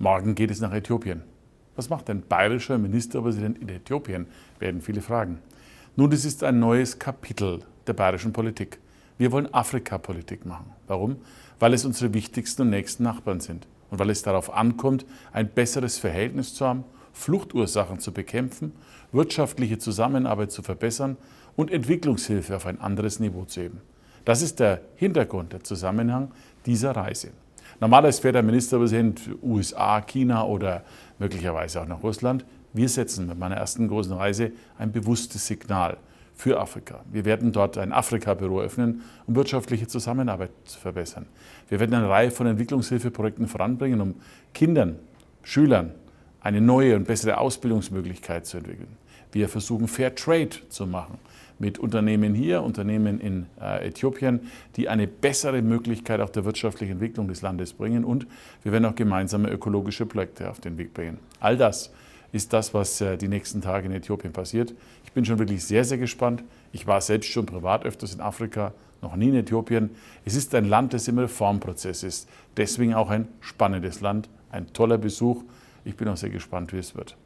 Morgen geht es nach Äthiopien. Was macht ein bayerischer Ministerpräsident in Äthiopien? werden viele fragen. Nun, das ist ein neues Kapitel der bayerischen Politik. Wir wollen Afrika-Politik machen. Warum? Weil es unsere wichtigsten und nächsten Nachbarn sind und weil es darauf ankommt, ein besseres Verhältnis zu haben, Fluchtursachen zu bekämpfen, wirtschaftliche Zusammenarbeit zu verbessern und Entwicklungshilfe auf ein anderes Niveau zu heben. Das ist der Hintergrund, der Zusammenhang dieser Reise. Normalerweise fährt der Ministerpräsident USA, China oder möglicherweise auch nach Russland. Wir setzen mit meiner ersten großen Reise ein bewusstes Signal für Afrika. Wir werden dort ein Afrika-Büro öffnen, um wirtschaftliche Zusammenarbeit zu verbessern. Wir werden eine Reihe von Entwicklungshilfeprojekten voranbringen, um Kindern, Schülern, eine neue und bessere Ausbildungsmöglichkeit zu entwickeln. Wir versuchen Fair Trade zu machen mit Unternehmen hier, Unternehmen in äh, Äthiopien, die eine bessere Möglichkeit auch der wirtschaftlichen Entwicklung des Landes bringen. Und wir werden auch gemeinsame ökologische Projekte auf den Weg bringen. All das ist das, was äh, die nächsten Tage in Äthiopien passiert. Ich bin schon wirklich sehr, sehr gespannt. Ich war selbst schon privat öfters in Afrika, noch nie in Äthiopien. Es ist ein Land, das im Reformprozess ist. Deswegen auch ein spannendes Land, ein toller Besuch. Ich bin auch sehr gespannt, wie es wird.